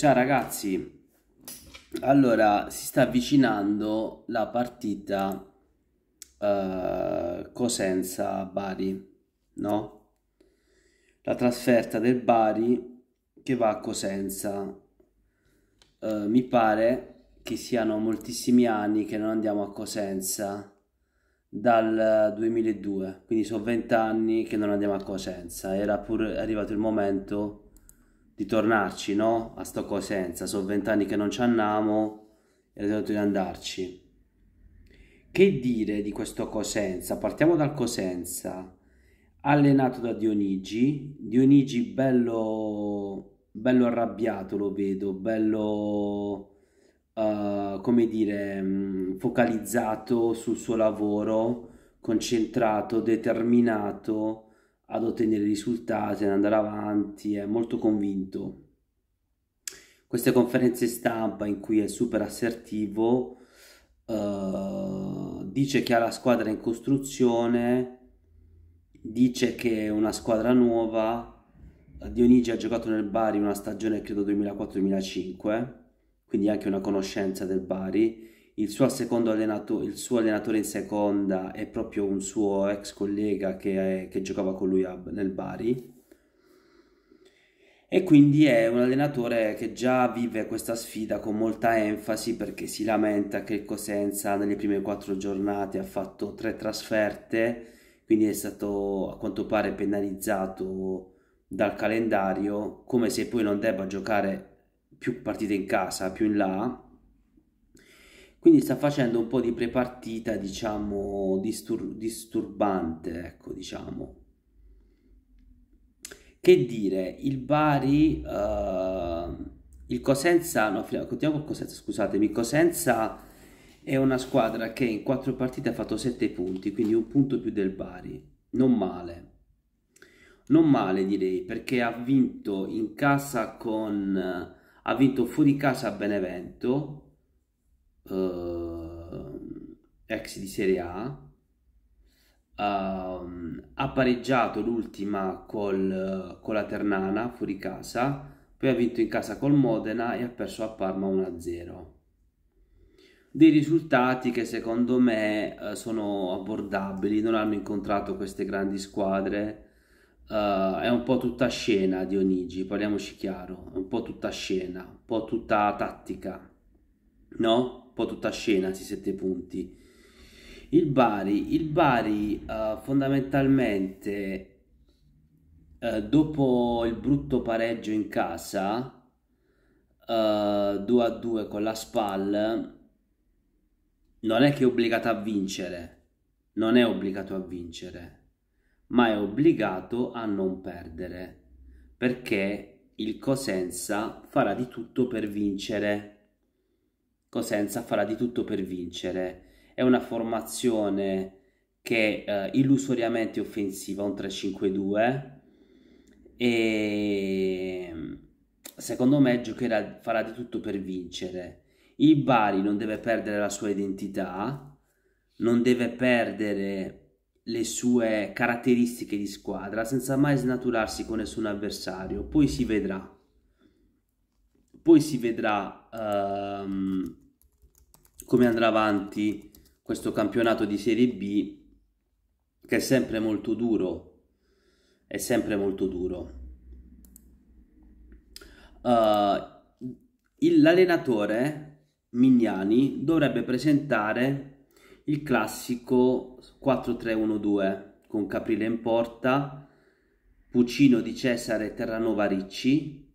Ciao ragazzi, allora si sta avvicinando la partita uh, eh, Cosenza-Bari, no? La trasferta del Bari che va a Cosenza. Uh, mi pare che siano moltissimi anni che non andiamo a Cosenza dal 2002, quindi sono vent'anni che non andiamo a Cosenza. Era pure arrivato il momento di tornarci, no? A sto Cosenza, sono vent'anni che non ci andiamo e abbiamo di andarci. Che dire di questo Cosenza? Partiamo dal Cosenza, allenato da Dionigi, Dionigi bello, bello arrabbiato lo vedo, bello, uh, come dire, mm, focalizzato sul suo lavoro, concentrato, determinato, ad ottenere risultati, ad andare avanti, è molto convinto. Queste conferenze stampa in cui è super assertivo eh, dice che ha la squadra in costruzione, dice che è una squadra nuova. Dionigi ha giocato nel Bari una stagione credo 2004-2005, quindi anche una conoscenza del Bari il suo, allenato, il suo, allenatore in seconda è proprio un suo ex collega che, è, che giocava con lui a, nel Bari. E quindi è un allenatore che già vive questa sfida con molta enfasi perché si lamenta che il Cosenza nelle prime quattro giornate ha fatto tre trasferte, quindi è stato a quanto pare penalizzato dal calendario, come se poi non debba giocare più partite in casa, più in là quindi sta facendo un po' di prepartita diciamo distur- disturbante ecco diciamo che dire il Bari uh, il Cosenza no continuiamo con Cosenza scusatemi Cosenza è una squadra che in quattro partite ha fatto sette punti quindi un punto più del Bari non male non male direi perché ha vinto in casa con ha vinto fuori casa a Benevento uh, ex di Serie A, Uh, ha pareggiato l'ultima col, con la Ternana fuori casa, poi ha vinto in casa col Modena e ha perso a Parma 1-0. Dei risultati che secondo me eh, sono abbordabili, non hanno incontrato queste grandi squadre. Uh, è un po' tutta scena Dionigi, parliamoci chiaro, è un po' tutta scena, un po' tutta tattica, no? un po' tutta scena, questi sette punti. Il Bari, il Bari uh, fondamentalmente uh, dopo il brutto pareggio in casa uh, eh, 2 a 2 con la SPAL non è che è obbligato a vincere, non è obbligato a vincere, ma è obbligato a non perdere perché il Cosenza farà di tutto per vincere Cosenza farà di tutto per vincere. È una formazione che eh, illusoriamente offensiva, un 3-5-2 e mm, secondo me giocherà, farà di tutto per vincere. Il Bari non deve perdere la sua identità, non deve perdere le sue caratteristiche di squadra senza mai snaturarsi con nessun avversario. Poi si vedrà. Poi si vedrà ehm, come andrà avanti questo campionato di Serie B che è sempre molto duro, è sempre molto duro. Uh, l'allenatore Mignani dovrebbe presentare il classico 4-3-1-2 con Caprile in porta, Puccino di Cesare Terranova Ricci,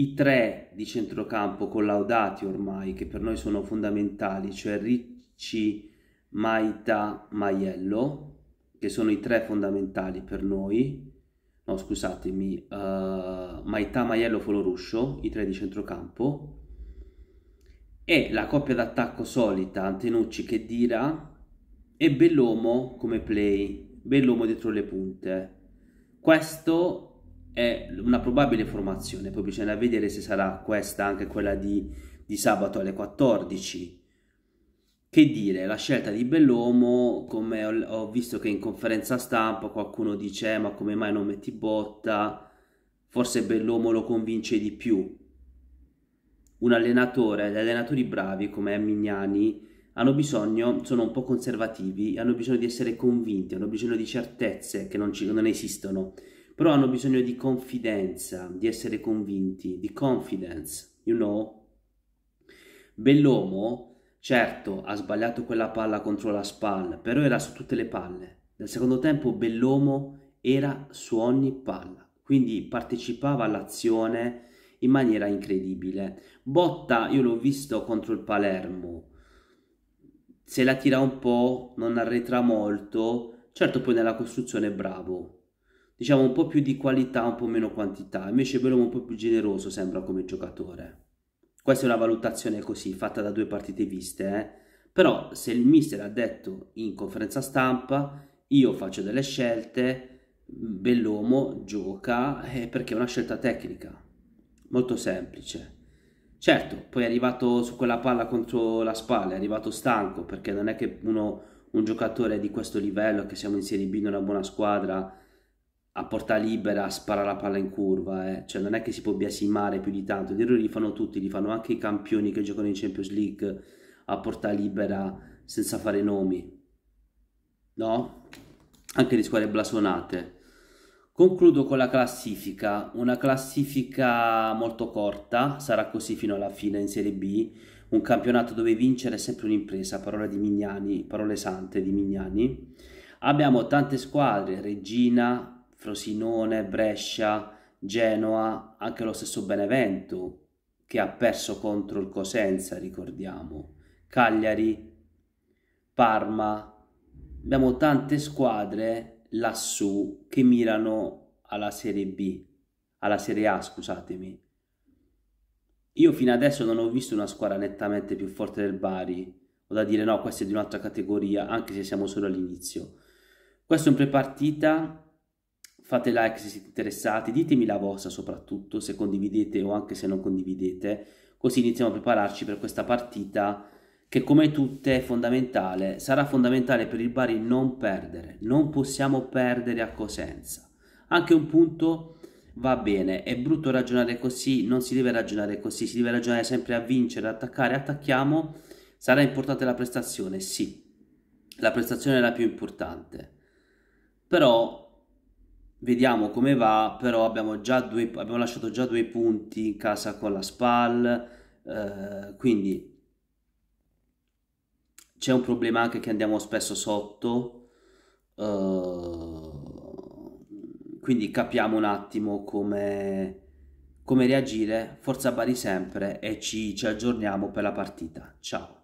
i tre di centrocampo collaudati ormai, che per noi sono fondamentali, cioè Ricci, Maita, Maiello, che sono i tre fondamentali per noi, no scusatemi, uh, Maita, Maiello, Foloruscio, i tre di centrocampo, e la coppia d'attacco solita Antenucci, che Dira e Bellomo come play, Bellomo dietro le punte. Questo è una probabile formazione, poi bisogna vedere se sarà questa anche quella di, di sabato alle 14. Che dire, la scelta di Bellomo, come ho, ho visto che in conferenza stampa qualcuno dice eh, ma come mai non metti botta, forse Bellomo lo convince di più. Un allenatore, gli allenatori bravi come Mignani hanno bisogno, sono un po' conservativi, hanno bisogno di essere convinti, hanno bisogno di certezze che non, ci, non esistono però hanno bisogno di confidenza, di essere convinti, di confidence, you know? Bellomo, certo, ha sbagliato quella palla contro la spalla, però era su tutte le palle. Nel secondo tempo Bellomo era su ogni palla, quindi partecipava all'azione in maniera incredibile. Botta, io l'ho visto contro il Palermo, se la tira un po', non arretra molto, certo poi nella costruzione è bravo, diciamo un po' più di qualità, un po' meno quantità, invece Bellomo un po' più generoso sembra come giocatore. Questa è una valutazione così, fatta da due partite viste, eh? però se il mister ha detto in conferenza stampa io faccio delle scelte, Bellomo gioca eh, perché è una scelta tecnica, molto semplice. Certo, poi è arrivato su quella palla contro la spalla, è arrivato stanco perché non è che uno, un giocatore di questo livello, che siamo in Serie B in una buona squadra, a porta libera spara la palla in curva, eh. cioè non è che si può biasimare più di tanto, gli errori li fanno tutti, li fanno anche i campioni che giocano in Champions League a porta libera senza fare nomi, no? Anche le squadre blasonate. Concludo con la classifica, una classifica molto corta, sarà così fino alla fine in Serie B, un campionato dove vincere è sempre un'impresa, parole di Mignani, parole sante di Mignani. Abbiamo tante squadre, Regina, Frosinone, Brescia, Genoa, anche lo stesso Benevento che ha perso contro il Cosenza, ricordiamo, Cagliari, Parma. Abbiamo tante squadre lassù che mirano alla Serie B, alla Serie A, scusatemi. Io fino adesso non ho visto una squadra nettamente più forte del Bari, ho da dire no, questa è di un'altra categoria, anche se siamo solo all'inizio. Questo è un prepartita Fate like se siete interessati, ditemi la vostra soprattutto, se condividete o anche se non condividete, così iniziamo a prepararci per questa partita che come tutte è fondamentale, sarà fondamentale per il Bari non perdere, non possiamo perdere a Cosenza. Anche un punto va bene, è brutto ragionare così, non si deve ragionare così, si deve ragionare sempre a vincere, attaccare, attacchiamo, sarà importante la prestazione, sì, la prestazione è la più importante, però vediamo come va, però abbiamo, già due, abbiamo lasciato già due punti in casa con la SPAL, eh, quindi c'è un problema anche che andiamo spesso sotto, eh, quindi capiamo un attimo come, come reagire, forza Bari sempre e ci, ci aggiorniamo per la partita. Ciao!